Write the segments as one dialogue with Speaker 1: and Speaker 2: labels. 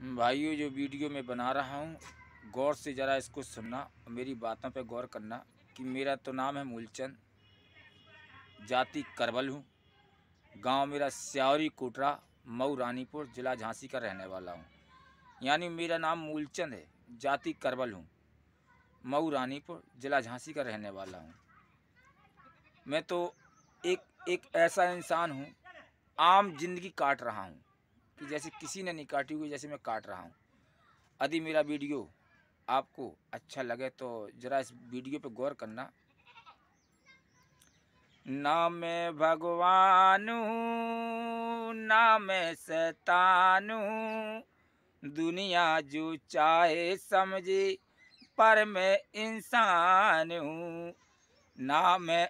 Speaker 1: हम्म, भाइयों जो वीडियो मैं बना रहा हूँ गौर से ज़रा इसको सुनना और मेरी बातों पर गौर करना कि मेरा तो नाम है मूलचंद जाति करबल हूँ गांव मेरा स्यावरी कोटरा मऊ रानीपुर जिला झांसी का रहने वाला हूँ यानी मेरा नाम मूलचंद है जाति करबल हूँ मऊ रानीपुर जिला झांसी का रहने वाला हूँ मैं तो एक एक ऐसा इंसान हूँ आम जिंदगी काट रहा हूँ कि जैसे किसी ने नहीं काटी हुई जैसे मैं काट रहा हूँ यदि मेरा वीडियो आपको अच्छा लगे तो ज़रा इस वीडियो पे गौर करना ना मैं भगवान हूँ ना मैं शैतान हूँ दुनिया जो चाहे समझे पर मैं इंसान हूँ ना मैं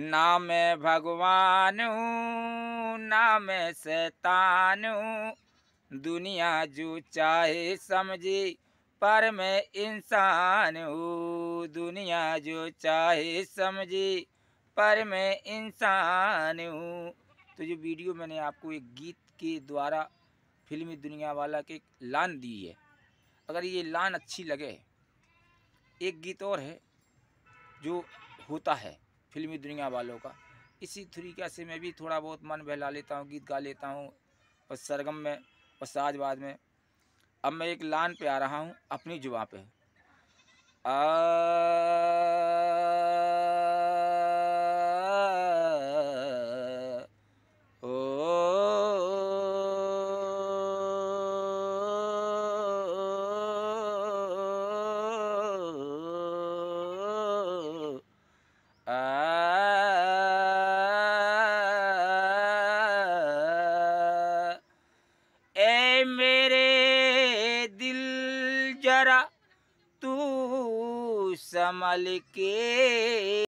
Speaker 1: ना मैं भगवान हूँ ना मैं शैतान हूँ दुनिया जो चाहे समझी पर मैं इंसान हूँ दुनिया जो चाहे समझी पर मैं इंसान हूँ तो ये वीडियो मैंने आपको एक गीत के द्वारा फिल्मी दुनिया वाला के लान दी है अगर ये लान अच्छी लगे एक गीत और है जो होता है फिल्मी दुनिया वालों का इसी तरीका से मैं भी थोड़ा बहुत मन बहला लेता हूँ गीत गा लेता हूँ और सरगम में और साजबाज में अब मैं एक लान पे आ रहा हूँ अपनी जुबा पे आ मेरे दिल जरा तू संभल के